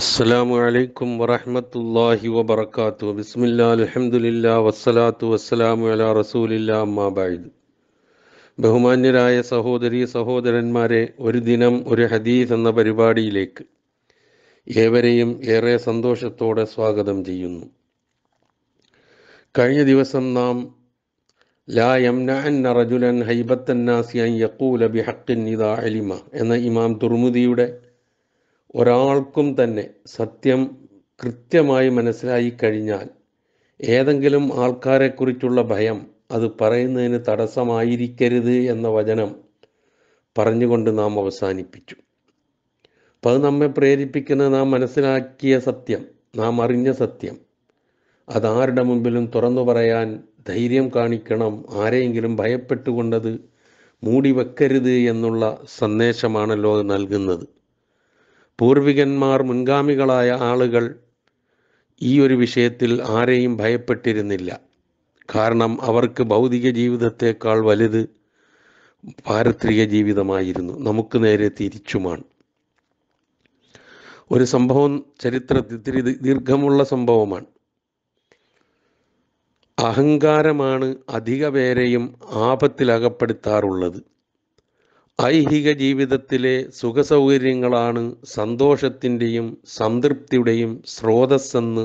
അസ്സാം വലൈക്കും വറഹമത്തല്ലാഹി വബർക്കാത്തു ബിസ്മില്ലാ അലഹമുല്ല വസ്സലാത്തു വസ്സലാമു അല റസൂലില്ല അമ്മാബായിദ് ബഹുമാന്യരായ സഹോദരി സഹോദരന്മാരെ ഒരു ദിനം ഒരു ഹദീസ് എന്ന പരിപാടിയിലേക്ക് ഏവരെയും ഏറെ സന്തോഷത്തോടെ സ്വാഗതം ചെയ്യുന്നു കഴിഞ്ഞ ദിവസം നാം ലാ യംന റജുലൻ ഹൈബത്തന്നാസിയൻ യക്കൂല ബിഹക്കിൻ ഇദാ അലിമ എന്ന ഇമാം തുർമുദിയുടെ ഒരാൾക്കും തന്നെ സത്യം കൃത്യമായി മനസ്സിലായി കഴിഞ്ഞാൽ ഏതെങ്കിലും ആൾക്കാരെക്കുറിച്ചുള്ള ഭയം അത് പറയുന്നതിന് തടസ്സമായിരിക്കരുത് എന്ന വചനം പറഞ്ഞുകൊണ്ട് നാം അവസാനിപ്പിച്ചു അപ്പം അത് നമ്മെ പ്രേരിപ്പിക്കുന്ന നാം മനസ്സിലാക്കിയ സത്യം നാം അറിഞ്ഞ സത്യം അതാരുടെ മുമ്പിലും തുറന്നു പറയാൻ ധൈര്യം കാണിക്കണം ആരെയെങ്കിലും ഭയപ്പെട്ടുകൊണ്ടത് മൂടി വെക്കരുത് എന്നുള്ള സന്ദേശമാണല്ലോ നൽകുന്നത് പൂർവികന്മാർ മുൻഗാമികളായ ആളുകൾ ഈ ഒരു വിഷയത്തിൽ ആരെയും ഭയപ്പെട്ടിരുന്നില്ല കാരണം അവർക്ക് ഭൗതിക ജീവിതത്തേക്കാൾ വലുത് പാരത്രിക ജീവിതമായിരുന്നു നമുക്ക് നേരെ തിരിച്ചുമാണ് ഒരു സംഭവം ചരിത്ര ദീർഘമുള്ള സംഭവമാണ് അഹങ്കാരമാണ് അധിക പേരെയും ആപത്തിലകപ്പെടുത്താറുള്ളത് ഐഹിക ജീവിതത്തിലെ സുഖസൗകര്യങ്ങളാണ് സന്തോഷത്തിൻ്റെയും സംതൃപ്തിയുടെയും സ്രോതസ്സെന്ന്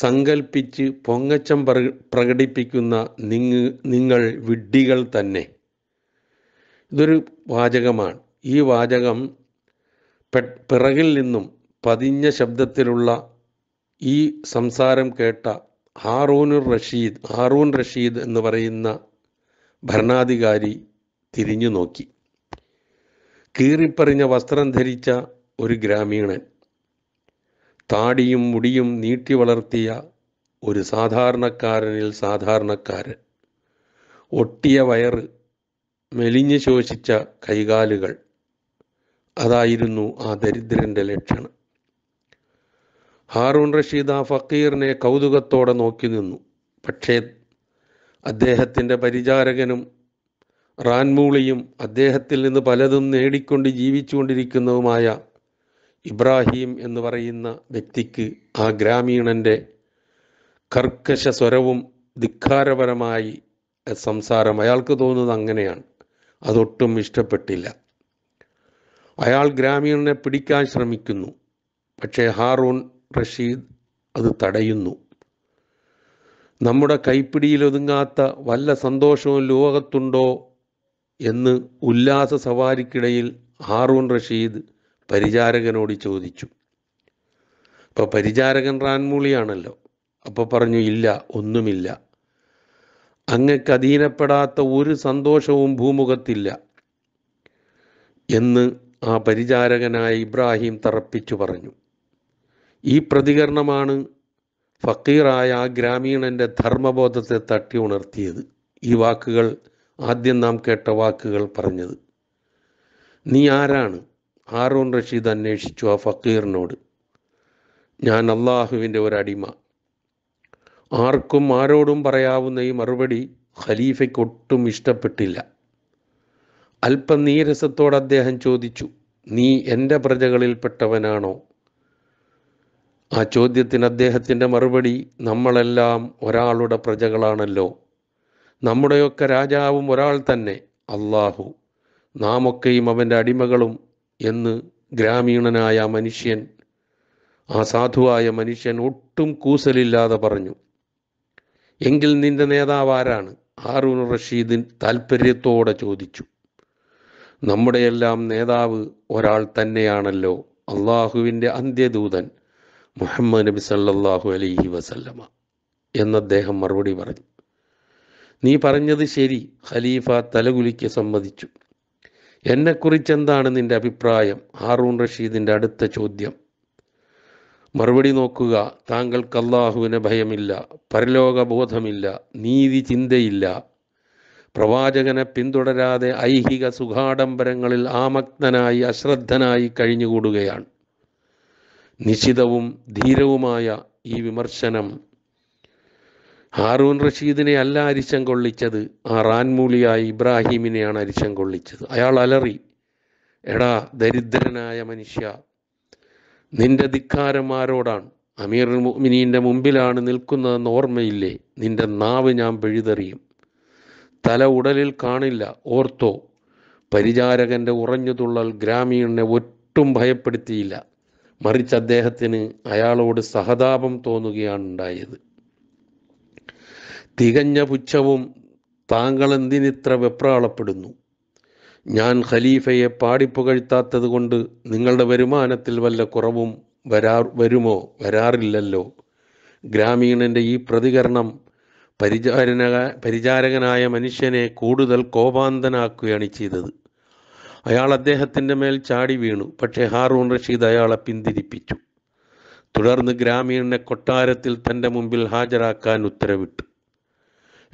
സങ്കൽപ്പിച്ച് പൊങ്ങച്ചം പ്രകടിപ്പിക്കുന്ന നിങ്ങ നിങ്ങൾ വിഡ്ഢികൾ തന്നെ ഇതൊരു വാചകമാണ് ഈ വാചകം പിറകിൽ നിന്നും പതിഞ്ഞ ശബ്ദത്തിലുള്ള ഈ സംസാരം കേട്ട ഹാറൂനുർ റഷീദ് ഹാറൂൺ റഷീദ് എന്ന് പറയുന്ന ഭരണാധികാരി തിരിഞ്ഞു നോക്കി കീറിപ്പറിഞ്ഞ വസ്ത്രം ധരിച്ച ഒരു ഗ്രാമീണൻ താടിയും മുടിയും നീട്ടി വളർത്തിയ ഒരു സാധാരണക്കാരനിൽ സാധാരണക്കാരൻ ഒട്ടിയ വയറ് മെലിഞ്ഞു ശോഷിച്ച കൈകാലുകൾ അതായിരുന്നു ആ ദരിദ്രൻ്റെ ലക്ഷണം ഹാറൂൺ റഷീദ് ആ ഫക്കീറിനെ കൗതുകത്തോടെ നോക്കി നിന്നു പക്ഷേ അദ്ദേഹത്തിൻ്റെ പരിചാരകനും റാൻമൂളിയും അദ്ദേഹത്തിൽ നിന്ന് പലതും നേടിക്കൊണ്ട് ജീവിച്ചുകൊണ്ടിരിക്കുന്നതുമായ ഇബ്രാഹിം എന്ന് പറയുന്ന വ്യക്തിക്ക് ആ ഗ്രാമീണൻ്റെ കർക്കശ സ്വരവും ധിക്കാരപരമായി സംസാരം അയാൾക്ക് തോന്നുന്നത് അങ്ങനെയാണ് അതൊട്ടും ഇഷ്ടപ്പെട്ടില്ല അയാൾ ഗ്രാമീണനെ പിടിക്കാൻ ശ്രമിക്കുന്നു പക്ഷേ ഹാറൂൺ റഷീദ് അത് തടയുന്നു നമ്മുടെ കൈപ്പിടിയിൽ ഒതുങ്ങാത്ത വല്ല സന്തോഷവും ലോകത്തുണ്ടോ എന്ന് ഉല്ലാസ സവാരിക്കിടയിൽ ഹാറൂൺ റഷീദ് പരിചാരകനോട് ചോദിച്ചു അപ്പോൾ പരിചാരകൻ റാൻമൂളിയാണല്ലോ അപ്പോൾ പറഞ്ഞു ഇല്ല ഒന്നുമില്ല അങ്ങക്ക് അധീനപ്പെടാത്ത ഒരു സന്തോഷവും ഭൂമുഖത്തില്ല എന്ന് ആ പരിചാരകനായ ഇബ്രാഹിം തറപ്പിച്ചു പറഞ്ഞു ഈ പ്രതികരണമാണ് ഫക്കീറായ ആ ഗ്രാമീണൻ്റെ ധർമ്മബോധത്തെ തട്ടി ഉണർത്തിയത് ഈ വാക്കുകൾ ആദ്യം നാം കേട്ട വാക്കുകൾ പറഞ്ഞത് നീ ആരാണ് ഹാറൂൺ റഷീദ് അന്വേഷിച്ചു ആ ഫക്കീറിനോട് ഞാൻ അള്ളാഹുവിൻ്റെ ഒരടിമ ആർക്കും ആരോടും പറയാവുന്ന ഈ മറുപടി ഖലീഫയ്ക്കൊട്ടും ഇഷ്ടപ്പെട്ടില്ല അല്പം നീരസത്തോട് അദ്ദേഹം ചോദിച്ചു നീ എൻ്റെ പ്രജകളിൽപ്പെട്ടവനാണോ ആ ചോദ്യത്തിന് അദ്ദേഹത്തിൻ്റെ മറുപടി നമ്മളെല്ലാം ഒരാളുടെ പ്രജകളാണല്ലോ നമ്മുടെയൊക്കെ രാജാവും ഒരാൾ തന്നെ അള്ളാഹു നാമൊക്കെയും അവൻ്റെ അടിമകളും എന്ന് ഗ്രാമീണനായ മനുഷ്യൻ ആ സാധുവായ മനുഷ്യൻ ഒട്ടും കൂസലില്ലാതെ പറഞ്ഞു എങ്കിൽ നിന്റെ നേതാവ് ആരാണ് ഹാറൂൺ റഷീദിൻ താൽപ്പര്യത്തോടെ ചോദിച്ചു നമ്മുടെയെല്ലാം നേതാവ് ഒരാൾ തന്നെയാണല്ലോ അള്ളാഹുവിൻ്റെ അന്ത്യദൂതൻ മുഹമ്മദ് നബി സല്ലാഹു അലൈഹി വസല്ലമ എന്ന് അദ്ദേഹം മറുപടി പറഞ്ഞു നീ പറഞ്ഞത് ശരി ഖലീഫ തലകുലിക്ക് സമ്മതിച്ചു എന്നെക്കുറിച്ച് എന്താണ് നിന്റെ അഭിപ്രായം ഹാറൂൺ റഷീദിന്റെ അടുത്ത ചോദ്യം മറുപടി നോക്കുക താങ്കൾക്ക് അള്ളാഹുവിന് ഭയമില്ല പരലോകബോധമില്ല നീതി ചിന്തയില്ല പ്രവാചകനെ പിന്തുടരാതെ ഐഹിക സുഖാഡംബരങ്ങളിൽ ആമഗ്നനായി അശ്രദ്ധനായി കഴിഞ്ഞുകൂടുകയാണ് നിശിതവും ധീരവുമായ ഈ വിമർശനം ഹാറൂൺ റഷീദിനെ അല്ല അരിശം കൊള്ളിച്ചത് ആ റാൻമൂലിയായ ഇബ്രാഹീമിനെയാണ് അരിശം കൊള്ളിച്ചത് അയാൾ അലറി എടാ ദരിദ്രനായ മനുഷ്യ നിന്റെ ധിക്കാരം ആരോടാണ് അമീർ മുഅ്മിനീൻ്റെ മുമ്പിലാണ് നിൽക്കുന്നതെന്ന് ഓർമ്മയില്ലേ നിന്റെ നാവ് ഞാൻ പിഴുതെറിയും തല ഉടലിൽ കാണില്ല ഓർത്തോ പരിചാരകൻ്റെ ഉറഞ്ഞുതുള്ളൽ ഗ്രാമീണനെ ഒട്ടും ഭയപ്പെടുത്തിയില്ല മറിച്ച് അദ്ദേഹത്തിന് അയാളോട് സഹതാപം തോന്നുകയാണ് ഉണ്ടായത് തികഞ്ഞ പുച്ഛവും താങ്കൾ എന്തിനിത്ര വെപ്രാളപ്പെടുന്നു ഞാൻ ഖലീഫയെ പാടിപ്പുകഴ്ത്താത്തത് കൊണ്ട് നിങ്ങളുടെ വരുമാനത്തിൽ വല്ല കുറവും വരാ വരുമോ വരാറില്ലല്ലോ ഗ്രാമീണൻ്റെ ഈ പ്രതികരണം പരിചാരന പരിചാരകനായ മനുഷ്യനെ കൂടുതൽ കോപാന്തനാക്കുകയാണ് ചെയ്തത് അയാൾ അദ്ദേഹത്തിൻ്റെ മേൽ ചാടി വീണു പക്ഷേ ഹാറൂൺ റഷീദ് അയാളെ പിന്തിരിപ്പിച്ചു തുടർന്ന് ഗ്രാമീണനെ കൊട്ടാരത്തിൽ തൻ്റെ മുമ്പിൽ ഹാജരാക്കാൻ ഉത്തരവിട്ടു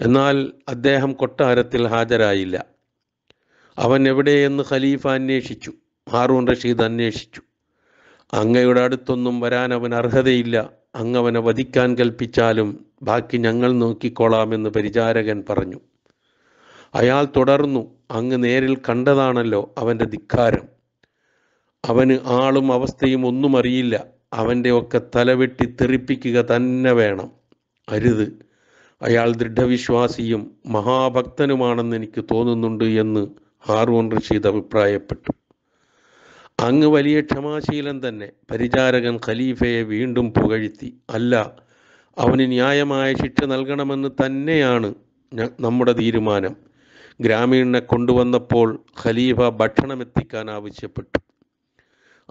എന്നാൽ അദ്ദേഹം കൊട്ടാരത്തിൽ ഹാജരായില്ല അവൻ എവിടെയെന്ന് ഖലീഫ അന്വേഷിച്ചു ഹാറൂൺ റഷീദ് അന്വേഷിച്ചു അങ്ങയുടെ അടുത്തൊന്നും വരാൻ അവൻ അർഹതയില്ല അങ്ങവനെ വധിക്കാൻ കൽപ്പിച്ചാലും ബാക്കി ഞങ്ങൾ നോക്കിക്കോളാമെന്ന് പരിചാരകൻ പറഞ്ഞു അയാൾ തുടർന്നു അങ്ങ് നേരിൽ കണ്ടതാണല്ലോ അവൻ്റെ ധിക്കാരം അവന് ആളും അവസ്ഥയും ഒന്നും അറിയില്ല അവൻ്റെ ഒക്കെ തലവെട്ടി തെറിപ്പിക്കുക തന്നെ വേണം അരുത് അയാൾ ദൃഢവിശ്വാസിയും മഹാഭക്തനുമാണെന്ന് എനിക്ക് തോന്നുന്നുണ്ട് എന്ന് ഹാറൂൺ റഷീദ് അഭിപ്രായപ്പെട്ടു അങ്ങ് വലിയ ക്ഷമാശീലം തന്നെ പരിചാരകൻ ഖലീഫയെ വീണ്ടും പുകഴ്ത്തി അല്ല അവന് ന്യായമായ ശിക്ഷ നൽകണമെന്ന് തന്നെയാണ് നമ്മുടെ തീരുമാനം ഗ്രാമീണനെ കൊണ്ടുവന്നപ്പോൾ ഖലീഫ ഭക്ഷണം എത്തിക്കാൻ ആവശ്യപ്പെട്ടു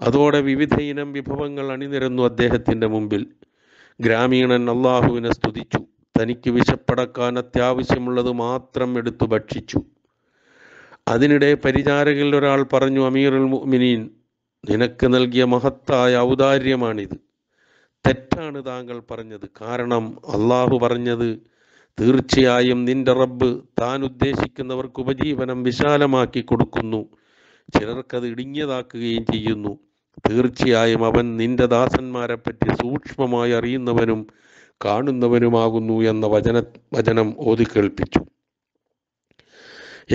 അതോടെ വിവിധ ഇനം വിഭവങ്ങൾ അണിനിരന്നു അദ്ദേഹത്തിൻ്റെ മുമ്പിൽ ഗ്രാമീണൻ അള്ളാഹുവിനെ സ്തുതിച്ചു തനിക്ക് വിശപ്പടക്കാൻ അത്യാവശ്യമുള്ളത് മാത്രം എടുത്തു ഭക്ഷിച്ചു അതിനിടെ പരിചാരകിൽ ഒരാൾ പറഞ്ഞു അമീറുൽ മുഅ്മിനീൻ നിനക്ക് നൽകിയ മഹത്തായ ഔദാര്യമാണിത് തെറ്റാണ് താങ്കൾ പറഞ്ഞത് കാരണം അള്ളാഹു പറഞ്ഞത് തീർച്ചയായും നിന്റെ റബ്ബ് താൻ ഉദ്ദേശിക്കുന്നവർക്ക് ഉപജീവനം വിശാലമാക്കി കൊടുക്കുന്നു ചിലർക്കത് ഇടുങ്ങിയതാക്കുകയും ചെയ്യുന്നു തീർച്ചയായും അവൻ നിന്റെ ദാസന്മാരെപ്പറ്റി സൂക്ഷ്മമായി അറിയുന്നവനും കാണുന്നവനുമാകുന്നു എന്ന വചന വചനം ഓതിക്കേൾപ്പിച്ചു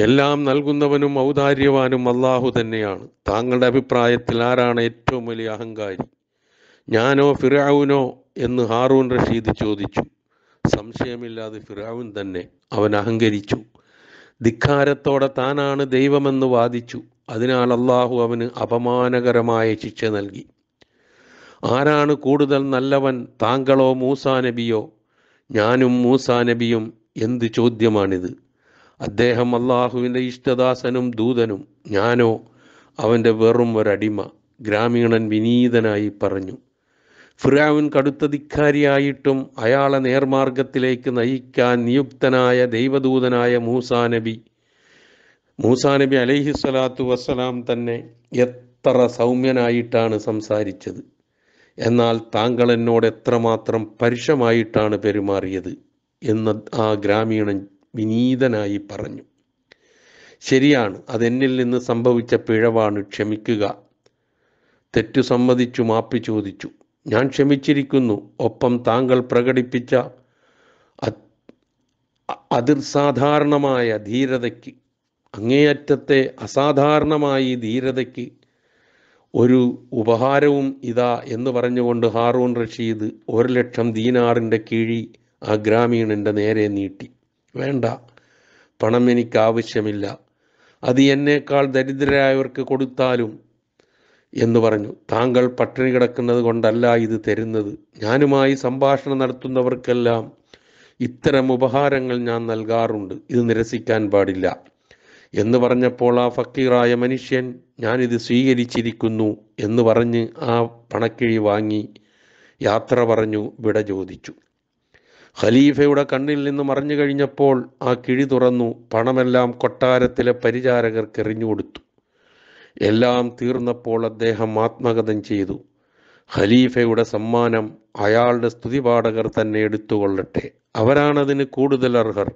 എല്ലാം നൽകുന്നവനും ഔദാര്യവാനും അള്ളാഹു തന്നെയാണ് താങ്കളുടെ അഭിപ്രായത്തിൽ ആരാണ് ഏറ്റവും വലിയ അഹങ്കാരി ഞാനോ ഫിറാവുനോ എന്ന് ഹാറൂൻ റഷീദ് ചോദിച്ചു സംശയമില്ലാതെ ഫിറാവുൻ തന്നെ അവൻ അഹങ്കരിച്ചു ധിക്കാരത്തോടെ താനാണ് ദൈവമെന്ന് വാദിച്ചു അതിനാൽ അള്ളാഹു അവന് അപമാനകരമായ ശിക്ഷ നൽകി ആരാണ് കൂടുതൽ നല്ലവൻ താങ്കളോ മൂസാ നബിയോ ഞാനും മൂസാ നബിയും എന്ത് ചോദ്യമാണിത് അദ്ദേഹം അള്ളാഹുവിൻ്റെ ഇഷ്ടദാസനും ദൂതനും ഞാനോ അവൻ്റെ വെറും ഒരടിമ ഗ്രാമീണൻ വിനീതനായി പറഞ്ഞു ഫിറാവിൻ കടുത്ത ധിക്കാരിയായിട്ടും അയാളെ നേർമാർഗത്തിലേക്ക് നയിക്കാൻ നിയുക്തനായ ദൈവദൂതനായ മൂസാ നബി മൂസാ നബി അലൈഹി സ്വലാത്തു വസ്സലാം തന്നെ എത്ര സൗമ്യനായിട്ടാണ് സംസാരിച്ചത് എന്നാൽ താങ്കൾ എന്നോട് എത്രമാത്രം പരുഷമായിട്ടാണ് പെരുമാറിയത് എന്ന് ആ ഗ്രാമീണൻ വിനീതനായി പറഞ്ഞു ശരിയാണ് അതെന്നിൽ നിന്ന് സംഭവിച്ച പിഴവാണ് ക്ഷമിക്കുക തെറ്റു സമ്മതിച്ചു മാപ്പി ചോദിച്ചു ഞാൻ ക്ഷമിച്ചിരിക്കുന്നു ഒപ്പം താങ്കൾ പ്രകടിപ്പിച്ച അതിർസാധാരണമായ ധീരതയ്ക്ക് അങ്ങേയറ്റത്തെ അസാധാരണമായി ധീരതയ്ക്ക് ഒരു ഉപഹാരവും ഇതാ എന്ന് പറഞ്ഞുകൊണ്ട് ഹാറൂൺ റഷീദ് ഒരു ലക്ഷം ദീനാറിൻ്റെ കിഴി ആ ഗ്രാമീണൻ്റെ നേരെ നീട്ടി വേണ്ട പണം എനിക്ക് ആവശ്യമില്ല അത് എന്നേക്കാൾ ദരിദ്രരായവർക്ക് കൊടുത്താലും എന്ന് പറഞ്ഞു താങ്കൾ പട്ടിണി കിടക്കുന്നത് കൊണ്ടല്ല ഇത് തരുന്നത് ഞാനുമായി സംഭാഷണം നടത്തുന്നവർക്കെല്ലാം ഇത്തരം ഉപഹാരങ്ങൾ ഞാൻ നൽകാറുണ്ട് ഇത് നിരസിക്കാൻ പാടില്ല എന്ന് പറഞ്ഞപ്പോൾ ആ ഫക്കീറായ മനുഷ്യൻ ഞാനിത് സ്വീകരിച്ചിരിക്കുന്നു എന്ന് പറഞ്ഞ് ആ പണക്കിഴി വാങ്ങി യാത്ര പറഞ്ഞു വിട ചോദിച്ചു ഖലീഫയുടെ കണ്ണിൽ നിന്ന് മറഞ്ഞു കഴിഞ്ഞപ്പോൾ ആ കിഴി തുറന്നു പണമെല്ലാം കൊട്ടാരത്തിലെ പരിചാരകർക്ക് എറിഞ്ഞു കൊടുത്തു എല്ലാം തീർന്നപ്പോൾ അദ്ദേഹം ആത്മകഥം ചെയ്തു ഖലീഫയുടെ സമ്മാനം അയാളുടെ സ്തുതിപാഠകർ തന്നെ എടുത്തുകൊള്ളട്ടെ അവരാണതിന് കൂടുതൽ അർഹർ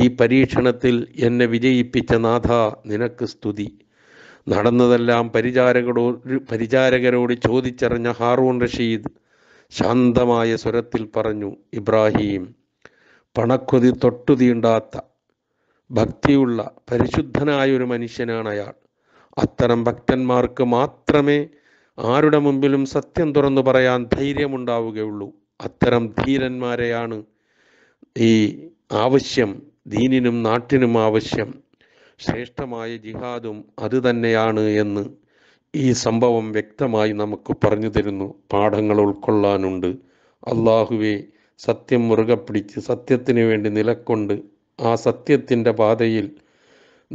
ഈ പരീക്ഷണത്തിൽ എന്നെ വിജയിപ്പിച്ച നാഥ നിനക്ക് സ്തുതി നടന്നതെല്ലാം പരിചാരകടോ പരിചാരകരോട് ചോദിച്ചറിഞ്ഞ ഹാറൂൺ റഷീദ് ശാന്തമായ സ്വരത്തിൽ പറഞ്ഞു ഇബ്രാഹിം പണക്കൊതി തൊട്ടുതീണ്ടാത്ത ഭക്തിയുള്ള പരിശുദ്ധനായ ഒരു മനുഷ്യനാണ് അയാൾ അത്തരം ഭക്തന്മാർക്ക് മാത്രമേ ആരുടെ മുമ്പിലും സത്യം തുറന്നു പറയാൻ ധൈര്യമുണ്ടാവുകയുള്ളൂ അത്തരം ധീരന്മാരെയാണ് ഈ ആവശ്യം ദീനിനും നാട്ടിനും ആവശ്യം ശ്രേഷ്ഠമായ ജിഹാദും അതുതന്നെയാണ് എന്ന് ഈ സംഭവം വ്യക്തമായി നമുക്ക് പറഞ്ഞു തരുന്നു പാഠങ്ങൾ ഉൾക്കൊള്ളാനുണ്ട് അള്ളാഹുവെ സത്യം മുറുകെ പിടിച്ച് സത്യത്തിന് വേണ്ടി നിലക്കൊണ്ട് ആ സത്യത്തിൻ്റെ പാതയിൽ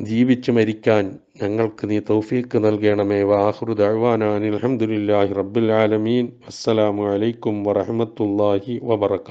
ജീവിച്ചു മരിക്കാൻ ഞങ്ങൾക്ക് നീ തൗഫീക്ക് നൽകണമേ വാഹുർ അലഹമുല്ലാഹി റബ്ബുൽ ആലമീൻ അസ്സലാമു അലൈക്കും വറഹമത്തല്ലാഹി വബർക്കാത്തു